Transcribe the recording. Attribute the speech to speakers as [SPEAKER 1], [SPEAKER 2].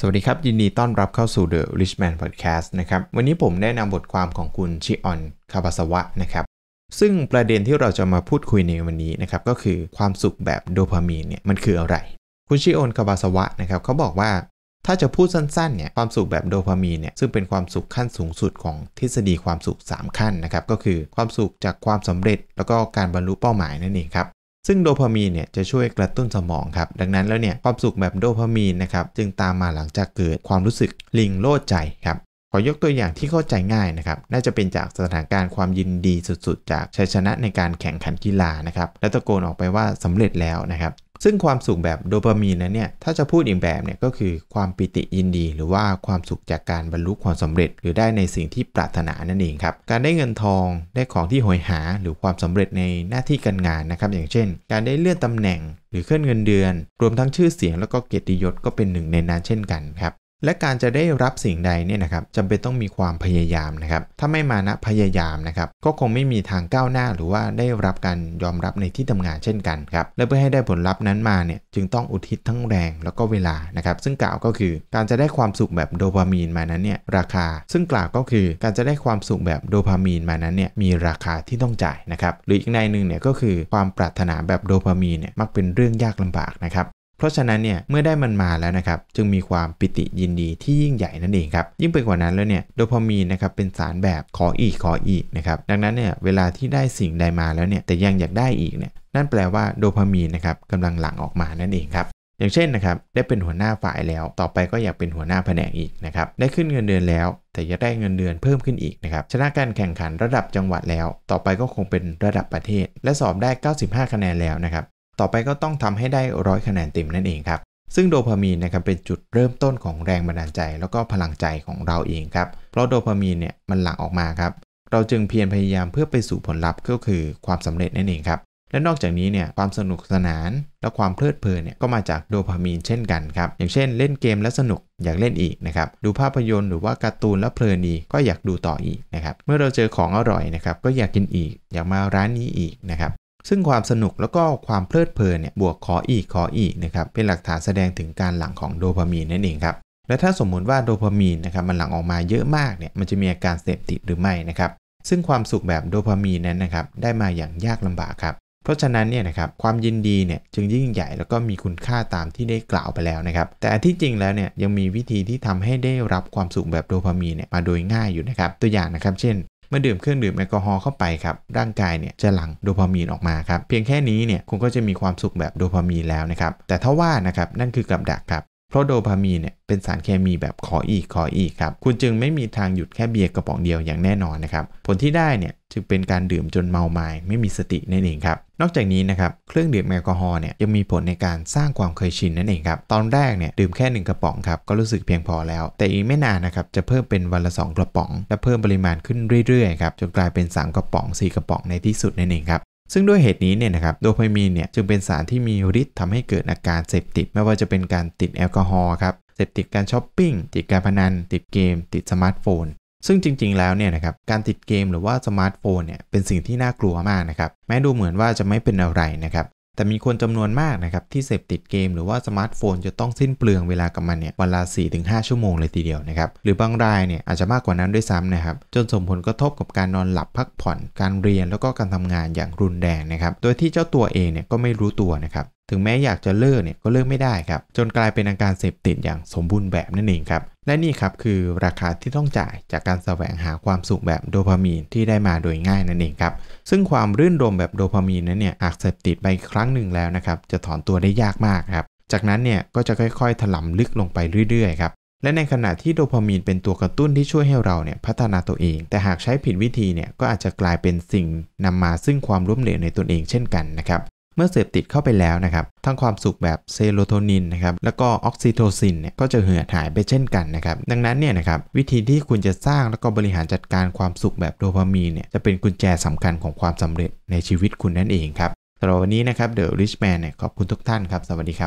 [SPEAKER 1] สวัสดีครับยินดีต้อนรับเข้าสู่ The Rich Man Podcast นะครับ วันนี้ผมแนะนำบทความของคุณชิออน คาบาสวะ นะครับ ซึ่งประเด็นที่เราจะมาพูดคุยในวันนี้นะครับ ก็คือความสุขแบบโดพามีนเนี่ยมันคืออะไร คุณชิออน คาบาสวะนะครับเขาบอกว่าถ้าจะพูดสั้นๆ เนี่ยความสุขแบบโดพามีนเนี่ยซึ่งเป็นความสุขขั้นสูงสุดของทฤษฎีความสุข3 ขั้นนะครับก็คือความสุขจากความสำเร็จแล้วก็การบรรลุเป้าหมายนั่นเองครับซึ่งโดพามีนเนี่ยจะช่วยกระตุ้นสมองครับ ดังนั้นแล้วเนี่ยความสุขแบบโดพามีนนะครับจึงตามมาหลังจากเกิดความรู้สึกลิงโลดใจครับ ขอยกตัวอย่างที่เข้าใจง่ายนะครับน่าจะเป็นจากสถานการณ์ความยินดีสุดๆ จากชัยชนะในการแข่งขันกีฬานะครับและตะโกนออกไปว่าสำเร็จแล้วนะครับซึ่งความสุขแบบโดปามีนนั้นเนี่ยถ้าจะพูดอีกแบบเนี่ยก็คือความปิติยินดี หรือว่าความสุขจากการบรรลุความสำเร็จ หรือได้ในสิ่งที่ปรารถนานั่นเองครับ การได้เงินทอง ได้ของที่หอยหา หรือความสำเร็จในหน้าที่การงานนะครับ อย่างเช่น การได้เลื่อนตำแหน่งหรือเคลื่อนเงินเดือน รวมทั้งชื่อเสียงแล้วก็เกียรติยศก็เป็นหนึ่ง ในนั้นเช่นกันครับและการจะได้รับสิ่งใดเนี่ยนะครับจำเป็นต้องมีความพยายามนะครับ ถ้าไม่มานะพยายามนะครับ ก็คงไม่มีทางก้าวหน้าหรือว่าได้รับการยอมรับในที่ทำงานเช่นกันครับและเพื่อให้ได้ผลลัพธ์นั้นมาเนี่ยจึงต้องอุทิศทั้งแรงแล้วก็เวลานะครับ ซึ่งกล่าวก็คือการจะได้ความสุขแบบโดพามีนมานั้นเนี่ยราคา ซึ่งกล่าวก็คือการจะได้ความสุขแบบโดพามีนมานั้นเนี่ยมีราคาที่ต้องจ่ายนะครับหรืออีกในหนึ่งเนี่ยก็คือความปรารถนาแบบโดพามีนเนี่ยมักเป็นเรื่องยากลำบากนะครับเพราะฉะนั้นเนี่ยเมื่อได้มันมาแล้วนะครับจึงมีความปิติยินดีที่ยิ่งใหญ่นั่นเองครับยิ่งไปกว่านั้นแล้วเนี่ยโดพามีนนะครับเป็นสารแบบขออีกขออีกนะครับดังนั้นเนี่ยเวลาที่ได้สิ่งใดมาแล้วเนี่ยแต่ยังอยากได้อีกเนี่ยนั่นแปลว่าโดพามีนนะครับกำลังหลั่งออกมานั่นเองครับอย่างเช่นนะครับ ได้เป็นหัวหน้าฝ่ายแล้ว ต่อไปก็อยากเป็นหัวหน้าแผนกอีกนะครับได้ขึ้นเงินเดือนแล้วแต่จะได้เงินเดือนเพิ่มขึ้นอีกนะครับชนะการแข่งขันระดับจังหวัดแล้ว ต่อไปก็คงเป็นระดับประเทศและสอบได้ 95 คะแนนแล้วนะครับต่อไปก็ต้องทำให้ได้ร้อยคะแนนเต็มนั่นเองครับ ซึ่งโดพามีนนะครับเป็นจุดเริ่มต้นของแรงบันดาลใจแล้วก็พลังใจของเราเองครับ เพราะโดพามีนเนี่ยมันหลั่งออกมาครับ เราจึงเพียรพยายามเพื่อไปสู่ผลลัพธ์ก็คือความสำเร็จนั่นเองครับ และนอกจากนี้เนี่ยความสนุกสนานและความเพลิดเพลินเนี่ยก็มาจากโดพามีนเช่นกันครับ อย่างเช่นเล่นเกมแล้วสนุกอยากเล่นอีกนะครับดูภาพยนตร์หรือว่าการ์ตูนแล้วเพลินดีก็อยากดูต่ออีกนะครับเมื่อเราเจอของอร่อยนะครับก็อยากกินอีกอยากมาร้านนี้อีกนะครับซึ่งความสนุกแล้วก็ความเพลิดเพลินเนี่ยบวกขออีกขออีกนะครับเป็นหลักฐานแสดงถึงการหลั่งของโดพามีนนั่นเองครับและถ้าสมมุติว่าโดพามีนนะครับมันหลั่งออกมาเยอะมากเนี่ยมันจะมีอาการเสพติดหรือไม่นะครับซึ่งความสุขแบบโดพามีนนั้นนะครับได้มาอย่างยากลำบากครับเพราะฉะนั้นเนี่ยนะครับความยินดีเนี่ยจึงยิ่งใหญ่แล้วก็มีคุณค่าตามที่ได้กล่าวไปแล้วนะครับแต่ที่จริงแล้วเนี่ยยังมีวิธีที่ทำให้ได้รับความสุขแบบโดพามีนเนี่ยมาโดยง่ายอยู่นะครับตัวอย่างนะครับ เช่นเมื่อดื่มเครื่องดื่มแอลกอฮอล์เข้าไปครับ ร่างกายเนี่ย จะหลั่งโดพามีนออกมาครับ เพียงแค่นี้เนี่ย คุณก็จะมีความสุขแบบโดพามีนแล้วนะครับ แต่ถ้าว่านะครับ นั่นคือกับดักครับเพราะโดพามีนเนี่ยเป็นสารเคมีแบบขออีกขออีกครับคุณจึงไม่มีทางหยุดแค่เบียร์กระป๋องเดียวอย่างแน่นอนนะครับ ผลที่ได้เนี่ยจึงเป็นการดื่มจนเมาไม้ไม่มีสตินั่นเองครับ นอกจากนี้นะครับเครื่องดื่มแอลกอฮอล์เนี่ยยังมีผลในการสร้างความเคยชินนั่นเองครับตอนแรกเนี่ยดื่มแค่1กระป๋องครับก็รู้สึกเพียงพอแล้ว แต่อีกไม่นานนะครับจะเพิ่มเป็นวันละ2 กระป๋อง และเพิ่มปริมาณขึ้นเรื่อยๆครับจนกลายเป็น3กระป๋อง4 กระป๋องในที่สุดนั่นเองครับซึ่งด้วยเหตุนี้เนี่ยนะครับ โดพามีนเนี่ยจึงเป็นสารที่มีฤทธิ์ทำให้เกิดอาการเสพติด ไม่ว่าจะเป็นการติดแอลกอฮอล์ครับ เสพติดการช้อปปิ้ง ติดการพนัน ติดเกม ติดสมาร์ทโฟน ซึ่งจริง ๆ แล้วเนี่ยนะครับ การติดเกมหรือว่าสมาร์ทโฟนเนี่ยเป็นสิ่งที่น่ากลัวมากนะครับ แม้ดูเหมือนว่าจะไม่เป็นอะไรนะครับแต่มีคนจำนวนมากนะครับ ที่เสพติดเกมหรือว่าสมาร์ทโฟนจะต้องสิ้นเปลืองเวลากับมันเนี่ยวันละ4-5 ชั่วโมงเลยทีเดียวนะครับ หรือบางรายเนี่ยอาจจะมากกว่านั้นด้วยซ้ำนะครับ จนส่งผลกระทบกับการนอนหลับพักผ่อนการเรียนแล้วก็การทำงานอย่างรุนแรงนะครับ โดยที่เจ้าตัวเองเนี่ยก็ไม่รู้ตัวนะครับ ถึงแม้อยากจะเลิกเนี่ยก็เลิกไม่ได้ครับจนกลายเป็นอาการเสพติดอย่างสมบูรณ์แบบนั่นเองครับและนี่ครับคือราคาที่ต้องจ่ายจากการแสวงหาความสุขแบบโดพามีนที่ได้มาโดยง่ายนั่นเองครับ ซึ่งความรื่นรมแบบโดพามีนนั้นเนี่ย หากเสพติดไปครั้งหนึ่งแล้วนะครับ จะถอนตัวได้ยากมากครับ จากนั้นเนี่ยก็จะค่อย ๆถลำลึกลงไปเรื่อยๆครับ และในขณะที่โดพามีนเป็นตัวกระตุ้นที่ช่วยให้เราเนี่ยพัฒนาตัวเอง แต่หากใช้ผิดวิธีเนี่ยก็อาจจะกลายเป็นสิ่งนำมาซึ่งความล้มเหลวในตนเองเช่นกันนะครับเมื่อเสพติดเข้าไปแล้วนะครับ ทั้งความสุขแบบเซโรโทนินนะครับ แล้วก็ออกซิโทซินเนี่ย ก็จะเหือดหายไปเช่นกันนะครับ ดังนั้นเนี่ยนะครับ วิธีที่คุณจะสร้างแล้วก็บริหารจัดการความสุขแบบโดพามีนเนี่ย จะเป็นกุญแจสำคัญของความสำเร็จในชีวิตคุณนั่นเองครับ สำหรับวันนี้นะครับ เดอะริชแมนเนี่ยขอบคุณทุกท่านครับ สวัสดีครับ